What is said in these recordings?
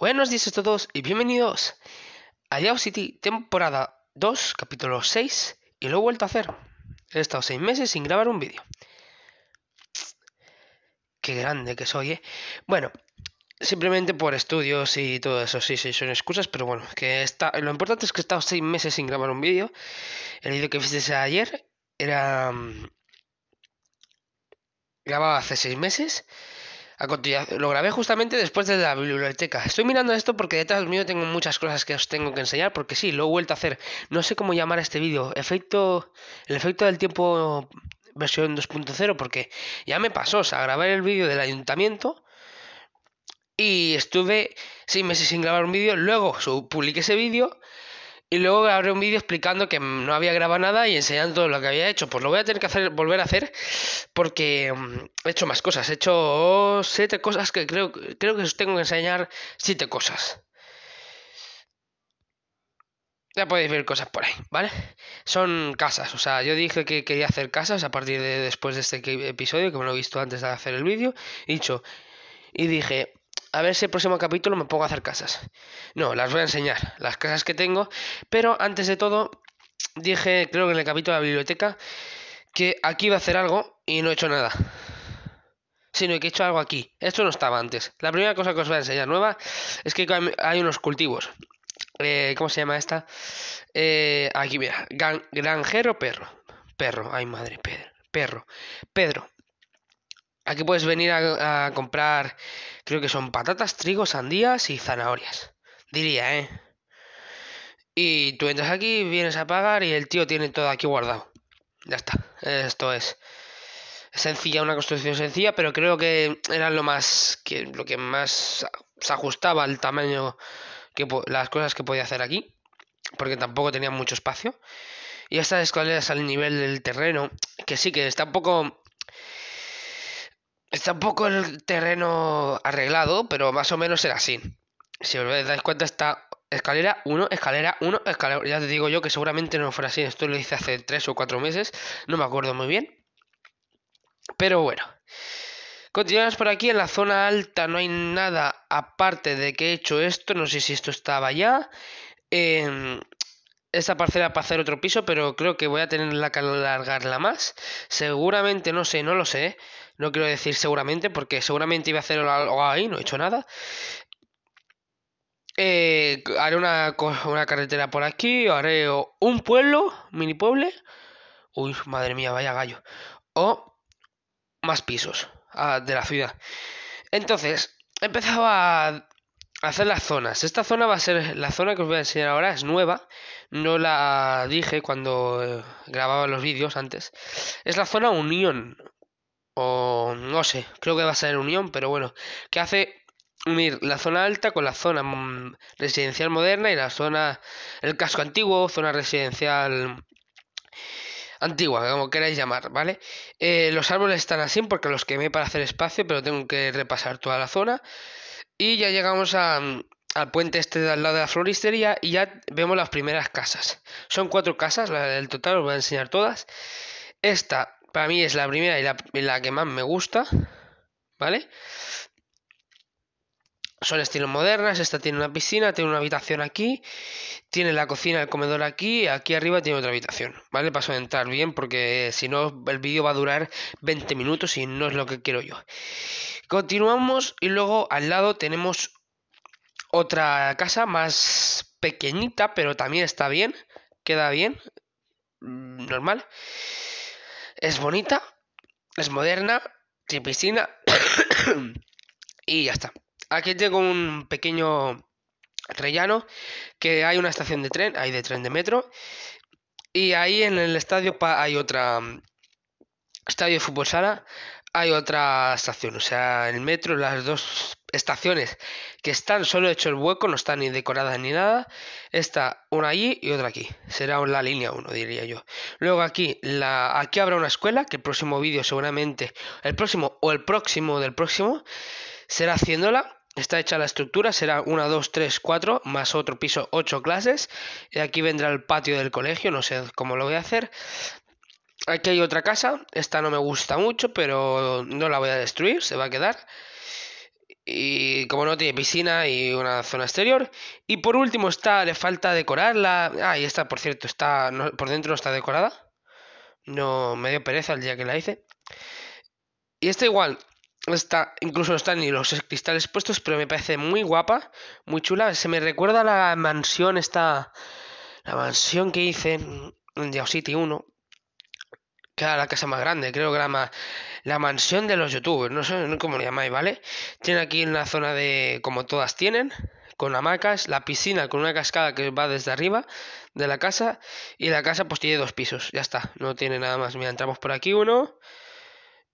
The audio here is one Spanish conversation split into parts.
Buenos días a todos y bienvenidos a Yao City, temporada 2, capítulo 6, y lo he vuelto a hacer. He estado 6 meses sin grabar un vídeo. Qué grande que soy, ¿eh? Bueno, simplemente por estudios y todo eso, sí, sí, son excusas, pero bueno, que está... lo importante es que he estado 6 meses sin grabar un vídeo. El vídeo que viste ayer era... Mm, grababa hace 6 meses a lo grabé justamente después de la biblioteca. Estoy mirando esto porque detrás mío tengo muchas cosas que os tengo que enseñar, porque sí, lo he vuelto a hacer. No sé cómo llamar a este vídeo. Efecto, el efecto del tiempo versión 2.0, porque ya me pasó, o sea, grabar el vídeo del ayuntamiento y estuve seis meses sin grabar un vídeo, luego publiqué ese vídeo y luego grabé un vídeo explicando que no había grabado nada y enseñando todo lo que había hecho. Pues lo voy a tener que volver a hacer porque mm, he hecho más cosas. He hecho siete cosas que creo, que os tengo que enseñar siete cosas. Ya podéis ver cosas por ahí, ¿vale? Son casas, o sea, yo dije que quería hacer casas a partir de después de este episodio, que me lo he visto antes de hacer el vídeo, dicho, y dije, a ver si el próximo capítulo me pongo a hacer casas. No, las voy a enseñar, las casas que tengo. Pero antes de todo, dije, creo que en el capítulo de la biblioteca, que aquí iba a hacer algo y no he hecho nada. Sino que he hecho algo aquí. Esto no estaba antes. La primera cosa que os voy a enseñar nueva es que hay unos cultivos. Eh, ¿Cómo se llama esta? Eh, aquí, mira. granjero perro. Perro. Ay, madre, Perro. Pedro. Aquí puedes venir a, comprar, creo que son patatas, trigo, sandías y zanahorias. Diría, ¿eh? Y tú entras aquí, vienes a pagar y el tío tiene todo aquí guardado. Ya está. Esto es sencilla, una construcción sencilla, pero creo que era lo más que lo que más se ajustaba al tamaño que las cosas que podía hacer aquí, porque tampoco tenía mucho espacio. Y estas escaleras al nivel del terreno, que sí que está un poco Está un poco el terreno arreglado, pero más o menos era así. Si os dais cuenta, está escalera 1, escalera 1, escalera. Ya te digo yo que seguramente no fuera así. Esto lo hice hace 3 o 4 meses. No me acuerdo muy bien. Pero bueno. Continuamos por aquí en la zona alta, no hay nada aparte de que he hecho esto, no sé si esto estaba ya. Em, esta parcela para hacer otro piso, pero creo que voy a tener que alargarla más. Seguramente, no sé, no lo sé. No quiero decir seguramente, porque seguramente iba a hacer algo ahí, no he hecho nada. Eh, haré una, carretera por aquí, haré un pueblo, mini pueblo. Uy, madre mía, vaya gallo. O más pisos ah, de la ciudad. Entonces, empezaba a hacer las zonas. Esta zona va a ser la zona que os voy a enseñar ahora, es nueva. No la dije cuando eh, grababa los vídeos antes. Es la zona Unión. O no sé, creo que va a ser Unión, pero bueno, que hace unir la zona alta con la zona mm, residencial moderna y la zona, el casco antiguo, zona residencial antigua, como queráis llamar, ¿vale? Eh, los árboles están así porque los quemé para hacer espacio, pero tengo que repasar toda la zona. Y ya llegamos mm, al puente este de al lado de la floristería y ya vemos las primeras casas. Son cuatro casas, la del total os voy a enseñar todas. Esta para mí es la primera y la, que más me gusta. ¿Vale? son estilos modernas. Esta tiene una piscina, tiene una habitación aquí, tiene la cocina, el comedor aquí, aquí arriba tiene otra habitación. ¿Vale? Paso a entrar bien porque eh, si no, el vídeo va a durar 20 minutos y no es lo que quiero yo. Continuamos y luego al lado tenemos otra casa más pequeñita, pero también está bien, queda bien, mm, normal. Es bonita, es moderna, tiene piscina y ya está. Aquí tengo un pequeño rellano que hay una estación de tren, hay de tren de metro, y ahí en el estadio hay otra, estadio de fútbol sala, hay otra estación, o sea, el metro, las dos estaciones que están solo hecho el hueco, no están ni decoradas ni nada. Está una allí y otra aquí. Será la línea 1, diría yo. Luego aquí, la, aquí habrá una escuela, que el próximo vídeo seguramente, el próximo o el próximo del próximo, será haciéndola. Está hecha la estructura, será una, dos, tres, cuatro más otro piso, ocho clases. Y aquí vendrá el patio del colegio, no sé cómo lo voy a hacer. Aquí hay otra casa, esta no me gusta mucho, pero no la voy a destruir, se va a quedar y como no tiene piscina y una zona exterior. Y por último está, le falta decorarla. Ah, y esta, por cierto, está por dentro no está decorada. No, me dio pereza el día que la hice. Y esta igual, está, incluso no están ni los cristales puestos, pero me parece muy guapa, muy chula. Se me recuerda la mansión esta, la mansión que hice en Diao City 1, que era la casa más grande, creo que era más la mansión de los youtubers, no sé cómo lo llamáis, ¿vale? Tiene aquí una zona de, como todas tienen, con hamacas, la piscina con una cascada que va desde arriba de la casa y la casa pues tiene dos pisos, ya está, no tiene nada más. Mira, entramos por aquí uno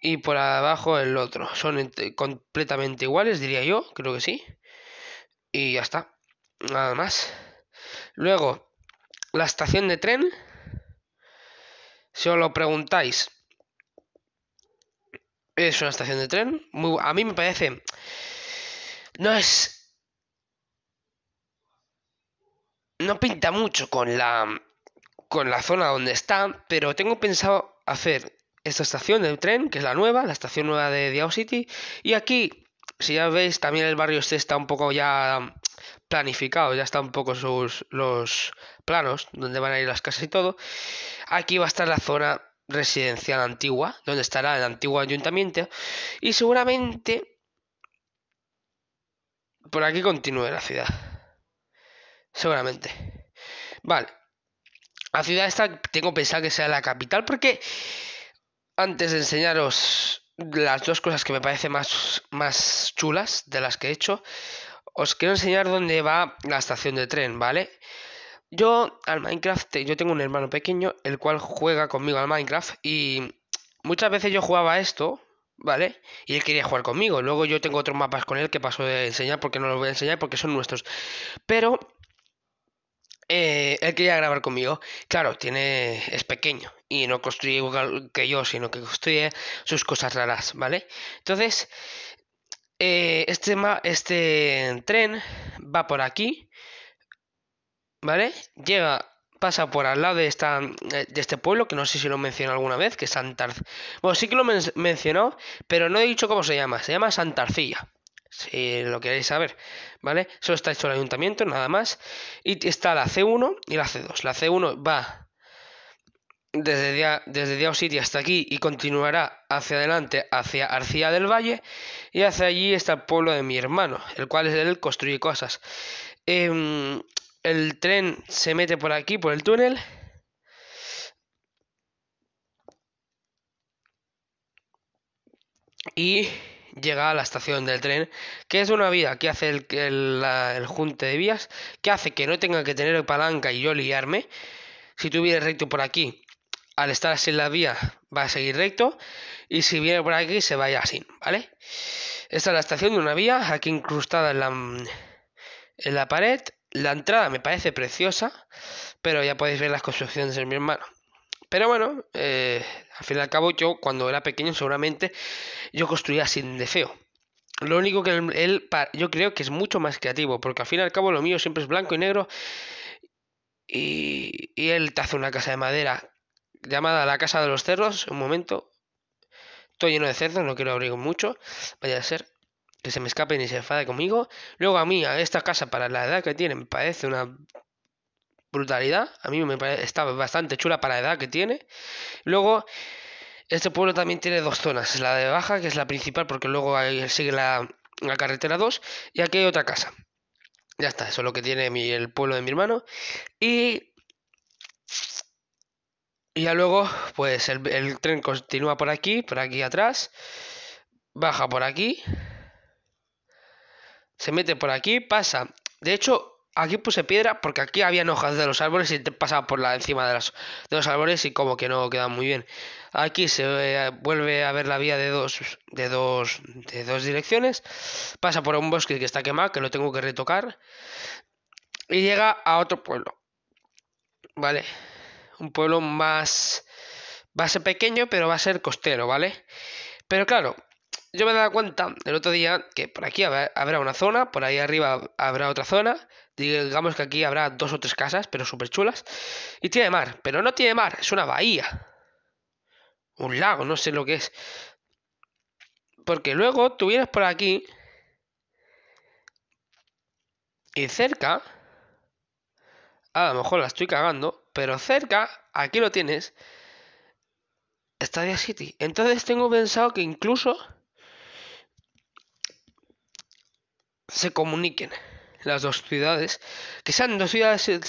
y por abajo el otro. Son completamente iguales, diría yo, creo que sí. Y ya está, nada más. Luego, la estación de tren, si os lo preguntáis, es una estación de tren. a mí me parece. No es. No pinta mucho con la. con la zona donde está. Pero tengo pensado hacer esta estación del tren, que es la nueva, la estación nueva de Diao City. Y aquí, si ya veis, también el barrio este está un poco ya planificado, ya está un poco sus los planos, donde van a ir las casas y todo. Aquí va a estar la zona residencial antigua, donde estará el antiguo ayuntamiento, y seguramente por aquí continúe la ciudad. Seguramente. Vale. La ciudad esta tengo pensado que sea la capital porque antes de enseñaros las dos cosas que me parecen más, más chulas de las que he hecho, os quiero enseñar dónde va la estación de tren, ¿vale? vale yo al Minecraft, yo tengo un hermano pequeño, el cual juega conmigo al Minecraft y muchas veces yo jugaba esto, ¿vale? Y él quería jugar conmigo. Luego yo tengo otros mapas con él que paso de enseñar porque no los voy a enseñar porque son nuestros. Pero eh, él quería grabar conmigo. Claro, tiene es pequeño y no construye igual que yo, sino que construye sus cosas raras, ¿vale? Entonces, eh, este, este tren va por aquí ¿Vale? Llega, pasa por al lado de, esta, eh, de este pueblo, que no sé si lo mencionó alguna vez, que es Santar... Bueno, sí que lo mencionó, pero no he dicho cómo se llama. Se llama Santarcilla si lo queréis saber, ¿vale? Solo está hecho el ayuntamiento, nada más. Y está la C1 y la C2. La C1 va desde, desde Diao City hasta aquí y continuará hacia adelante, hacia Arcía del Valle. Y hacia allí está el pueblo de mi hermano, el cual es el construye cosas. Em, el tren se mete por aquí, por el túnel. Y llega a la estación del tren, que es una vía que hace el, el, junte de vías, que hace que no tenga que tener palanca y yo liarme. Si tú vienes recto por aquí, al estar así la vía, va a seguir recto. Y si viene por aquí, se vaya así, ¿vale? Esta es la estación de una vía, aquí incrustada en la, en la pared. La entrada me parece preciosa, pero ya podéis ver las construcciones de mi hermano. Pero bueno, eh, al fin y al cabo yo cuando era pequeño seguramente yo construía sin deseo. Lo único que él, yo creo que es mucho más creativo, porque al fin y al cabo lo mío siempre es blanco y negro y, él te hace una casa de madera llamada la casa de los cerros, un momento, estoy lleno de cerdos, no quiero abrir mucho, vaya a ser que se me escape y se enfade conmigo. Luego a mí, a esta casa, para la edad que tiene, me parece una brutalidad. A mí me parece, está bastante chula para la edad que tiene. Luego, este pueblo también tiene dos zonas. La de baja, que es la principal, porque luego sigue la, la carretera 2. Y aquí hay otra casa. Ya está, eso es lo que tiene el pueblo de mi hermano. Y... Y ya luego, pues el, el tren continúa por aquí, por aquí atrás, baja por aquí, se mete por aquí, pasa. De hecho, aquí puse piedra porque aquí había hojas de los árboles y te pasaba por la encima de, los árboles y como que no queda muy bien. Aquí se vuelve a ver la vía de dos, de, dos, de dos direcciones. Pasa por un bosque que está quemado, que lo tengo que retocar. Y llega a otro pueblo. ¿Vale? Un pueblo más... Va a ser pequeño, pero va a ser costero, ¿vale? Pero claro, yo me he dado cuenta el otro día que por aquí habrá una zona, por ahí arriba habrá otra zona. Digamos que aquí habrá dos o tres casas, pero súper chulas. Y tiene mar, pero no tiene mar, es una bahía. Un lago, no sé lo que es. Porque luego tú vienes por aquí. Y cerca. A lo mejor la estoy cagando. Pero cerca, aquí lo tienes. Stadia City. Entonces tengo pensado que incluso se comuniquen las dos ciudades, que sean dos ciudades eh,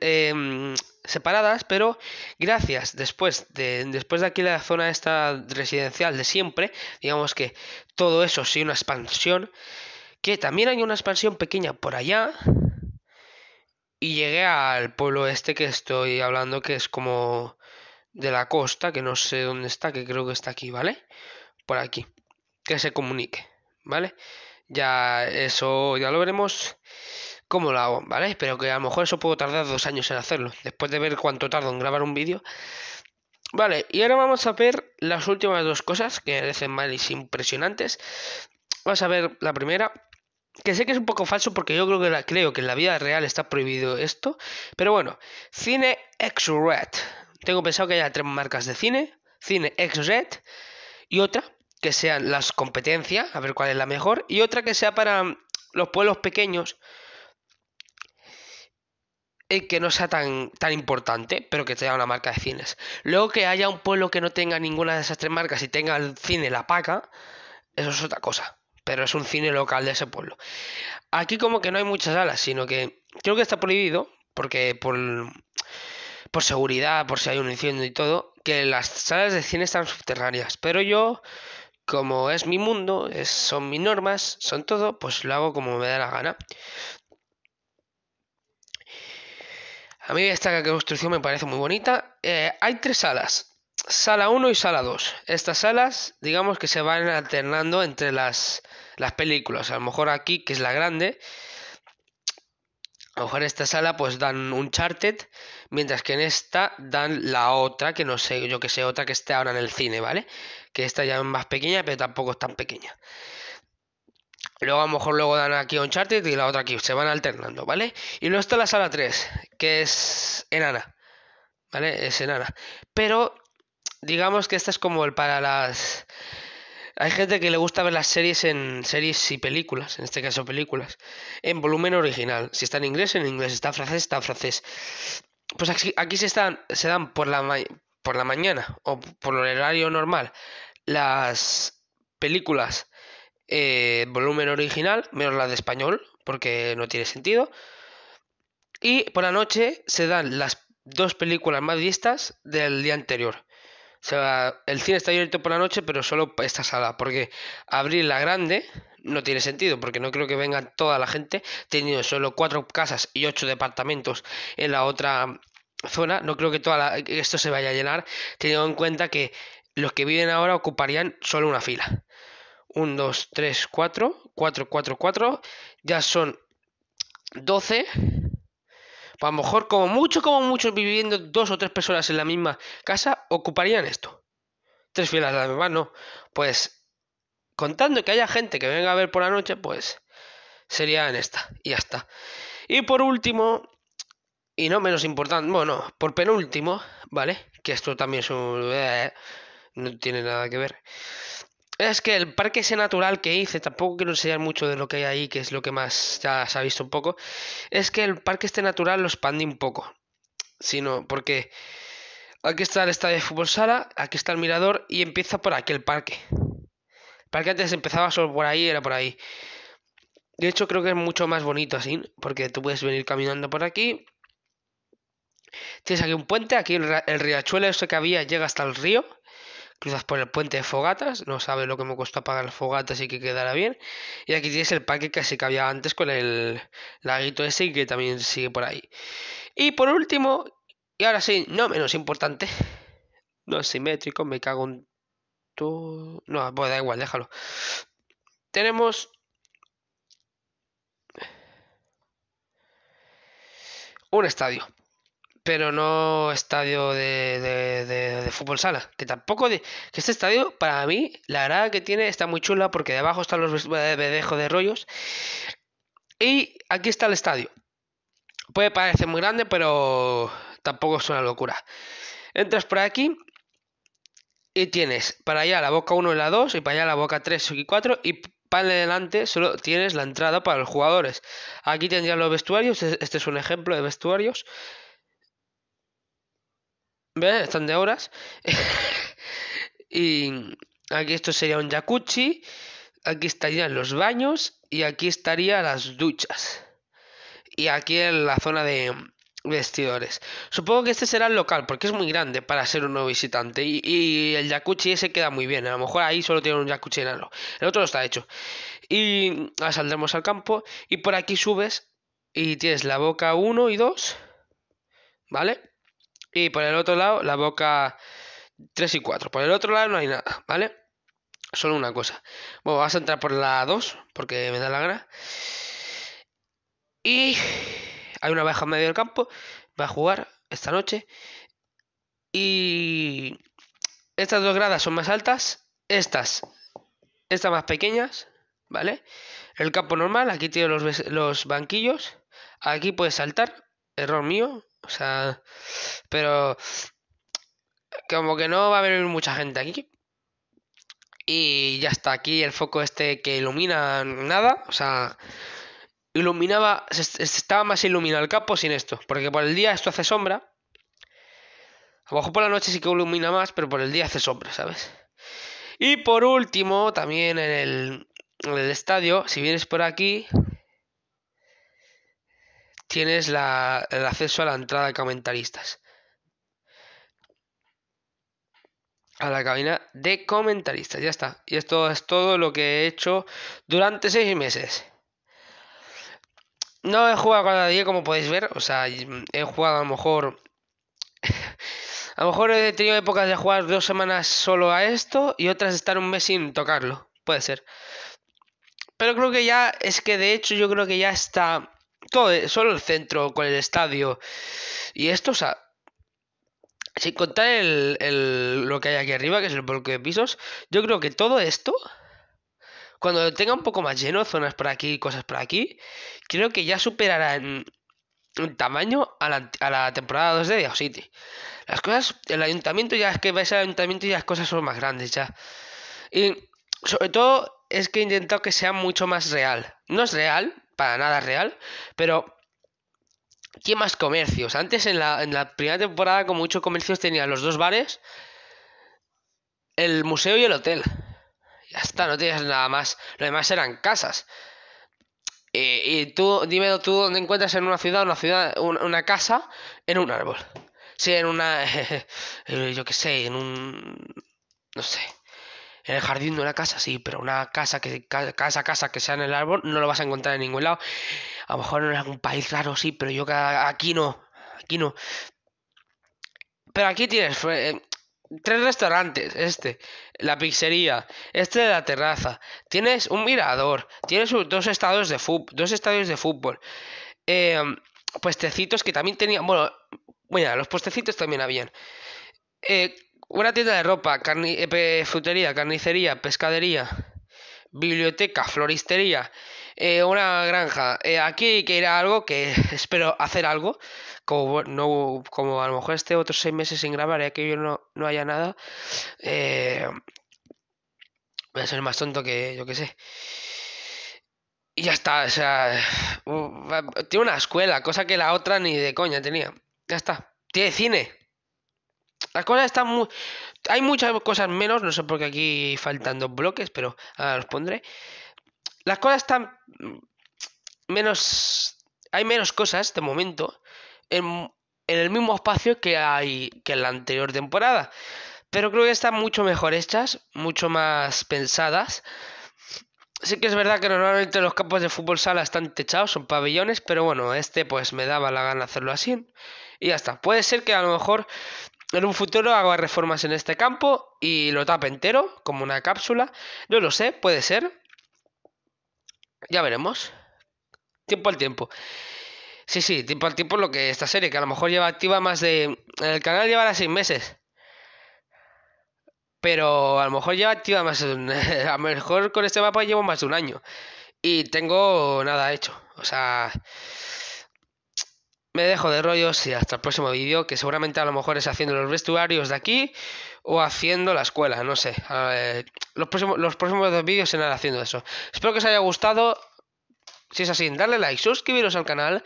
eh, separadas, pero gracias después de después de aquí la zona esta residencial de siempre, digamos que todo eso sí una expansión, que también hay una expansión pequeña por allá y llegué al pueblo este que estoy hablando que es como de la costa, que no sé dónde está, que creo que está aquí, ¿vale? Por aquí. Que se comunique, ¿vale? Ya eso ya lo veremos cómo lo hago, ¿vale? Pero que a lo mejor eso puedo tardar dos años en hacerlo, después de ver cuánto tardo en grabar un vídeo. Vale, y ahora vamos a ver las últimas dos cosas que mal y impresionantes. Vamos a ver la primera, que sé que es un poco falso porque yo creo que, la, creo que en la vida real está prohibido esto. Pero bueno, Cine X-Red. Tengo pensado que haya tres marcas de cine. Cine X-Red y otra que sean las competencias, a ver cuál es la mejor, y otra que sea para los pueblos pequeños, eh, que no sea tan, tan importante, pero que tenga una marca de cines. Luego que haya un pueblo que no tenga ninguna de esas tres marcas y tenga el cine La Paca, eso es otra cosa, pero es un cine local de ese pueblo. Aquí como que no hay muchas salas, sino que creo que está prohibido, porque por, por seguridad, por si hay un incendio y todo, que las salas de cine están subterráneas, pero yo como es mi mundo, son mis normas, son todo, pues lo hago como me da la gana. A mí esta construcción me parece muy bonita. Eh, hay tres salas, sala 1 y sala 2. Estas salas, digamos que se van alternando entre las, las películas. A lo mejor aquí, que es la grande, a lo mejor en esta sala pues dan un charted, mientras que en esta dan la otra, que no sé, yo que sé, otra que esté ahora en el cine, ¿vale? que esta ya es más pequeña, pero tampoco es tan pequeña. Luego a lo mejor luego dan aquí un Uncharted y la otra aquí, se van alternando, ¿vale? Y luego está la sala 3, que es enana, ¿vale? Es enana. Pero digamos que esta es como el para las... Hay gente que le gusta ver las series en series y películas, en este caso películas, en volumen original. Si está en inglés, en inglés, si está en francés, está en francés. Pues aquí, aquí se, se dan por la, por la mañana o por el horario normal las películas eh, volumen original, menos las de español, porque no tiene sentido. Y por la noche se dan las dos películas más vistas del día anterior. O sea, el cine está abierto por la noche, pero solo esta sala, porque abrir la grande no tiene sentido, porque no creo que venga toda la gente, teniendo solo cuatro casas y ocho departamentos en la otra zona, no creo que toda esto se vaya a llenar, teniendo en cuenta que los que viven ahora ocuparían solo una fila. 1, 2, 3, 4, 4, 4, 4, ya son 12. a lo mejor, como mucho, como mucho, viviendo dos o tres personas en la misma casa, ocuparían esto. Tres filas, la misma, no. Pues contando que haya gente que venga a ver por la noche, pues sería en esta. Y ya está. Y por último, y no menos importante, bueno, por penúltimo, ¿vale? Que esto también es un... Eh, no tiene nada que ver. Es que el parque ese natural que hice, tampoco quiero enseñar mucho de lo que hay ahí, que es lo que más ya se ha visto un poco, es que el parque este natural lo expandí un poco. Sino porque aquí está el estadio de fútbol sala, aquí está el mirador y empieza por aquí el parque. El parque antes empezaba solo por ahí, era por ahí. De hecho creo que es mucho más bonito así, porque tú puedes venir caminando por aquí Tienes aquí un puente, aquí el, riachuelo ese que había llega hasta el río, cruzas por el puente de fogatas, no sabes lo que me costó apagar el fogatas y que quedara bien. Y aquí tienes el parque que así que había antes con el laguito ese que también sigue por ahí. Y por último, y ahora sí, no menos importante, no es simétrico, me cago en todo. No, pues da igual, déjalo. Tenemos un estadio pero no estadio de, de, de, fútbol sala. Que tampoco. De, que este estadio, para mí, la grada que tiene está muy chula porque debajo están los bedejos eh, de rollos. Y aquí está el estadio. Puede parecer muy grande, pero tampoco es una locura. Entras por aquí y tienes para allá la boca 1 y la 2, y para allá la boca 3 y 4, y para adelante solo tienes la entrada para los jugadores. Aquí tendrían los vestuarios, este es un ejemplo de vestuarios. ¿Ves? Están de horas. y aquí esto sería un jacuzzi. Aquí estarían los baños. Y aquí estarían las duchas. Y aquí en la zona de vestidores. Supongo que este será el local, porque es muy grande para ser un nuevo visitante. Y, el jacuzzi ese queda muy bien. A lo mejor ahí solo tiene un jacuzzi enano. El otro no está hecho. Y saldremos al campo. Y por aquí subes. Y tienes la boca 1 y 2. ¿Vale? Y por el otro lado, la boca 3 y 4. Por el otro lado no hay nada, ¿vale? Solo una cosa. Bueno, vas a entrar por la 2, porque me da la gana. Y hay una baja en medio del campo. Va a jugar esta noche. Y estas dos gradas son más altas. Estas, estas más pequeñas, ¿vale? El campo normal, aquí tiene los, los banquillos. Aquí puedes saltar, error mío, o sea, pero como que no va a venir mucha gente aquí. Y ya está, aquí el foco este que ilumina nada, o sea, iluminaba, estaba más iluminado el campo sin esto, porque por el día esto hace sombra. Abajo por la noche sí que ilumina más, pero por el día hace sombra, ¿sabes? Y por último, también en el, en el estadio, si vienes por aquí, tienes el acceso a la entrada de comentaristas. A la cabina de comentaristas, ya está. Y esto es todo lo que he hecho durante seis meses. No he jugado cada día, como podéis ver. O sea, mm, he jugado a lo mejor. a lo mejor he tenido épocas de jugar dos semanas solo a esto y otras de estar un mes sin tocarlo. Puede ser. Pero creo que ya. Es que de hecho, yo creo que ya está todo, eh, solo el centro con el estadio. Y esto, o sea, sin contar el, lo que hay aquí arriba, que es el bloque de pisos, yo creo que todo esto, cuando tenga un poco más lleno, zonas por aquí, cosas por aquí, creo que ya superará en, tamaño a la, temporada 2 de Dio City. Las cosas, el ayuntamiento ya es que vais al ayuntamiento y las cosas son más grandes ya. Y sobre todo es que he intentado que sea mucho más real. No es real, para nada real, pero ¿Qué más comercios? Antes en la, en la, primera temporada, como muchos comercios, Tenía los dos bares, el museo y el hotel. Ya está, no tenías nada más. Lo demás eran casas. Eh, y tú, dime tú dónde encuentras en una ciudad, una ciudad, una, casa, en un árbol. Sí, en una. yo qué sé, en un. No sé en el jardín de una casa, sí, pero una casa que casa, casa que sea en el árbol no lo vas a encontrar en ningún lado. A lo mejor en algún país raro, sí, pero yo aquí no, aquí no. Pero aquí tienes eh, tres restaurantes, este, la pizzería, este de la terraza, tienes un mirador, tienes dos estadios de fútbol, dos estadios de fútbol. puestecitos que también tenían, bueno, los puestecitos también habían. Eh, una tienda de ropa, eh, frutería, carnicería, pescadería, biblioteca, floristería, eh, una granja. Eh, aquí hay que ir a algo que espero hacer algo. Como, no, como a lo mejor este otros seis meses sin grabar y aquí yo no, no haya nada. voy a ser más tonto que yo que sé. Y ya está, o sea. Tiene una escuela, cosa que la otra ni de coña tenía. Ya está. Tiene cine. Las cosas están muy... Hay muchas cosas menos, no sé por qué aquí faltan dos bloques, pero ahora los pondré. Las cosas están menos... Hay menos cosas de momento en, el mismo espacio que hay que en la anterior temporada. Pero creo que están mucho mejor hechas, mucho más pensadas. Sí que es verdad que normalmente los campos de fútbol sala están techados, son pabellones, pero bueno, este pues me daba la gana hacerlo así. Y ya está. Puede ser que a lo mejor en un futuro hago reformas en este campo y lo tapa entero, como una cápsula. No lo sé, puede ser. Ya veremos. Tiempo al tiempo. Sí, sí, tiempo al tiempo lo que esta serie, que a lo mejor lleva activa más de... El canal llevará seis meses. Pero a lo mejor lleva activa más de un... a lo mejor con este mapa llevo más de un año. Y tengo nada hecho. O sea... Me dejo de rollos y hasta el próximo vídeo, que seguramente a lo mejor es haciendo los vestuarios de aquí o haciendo la escuela, no sé. los, próximos, los próximos dos vídeos serán haciendo eso. Espero que os haya gustado. Si es así, darle like, suscribiros al canal.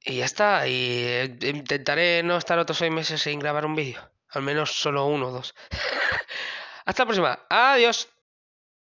Y ya está. Y eh, intentaré no estar otros seis meses sin grabar un vídeo. Al menos solo uno o dos. hasta la próxima. Adiós.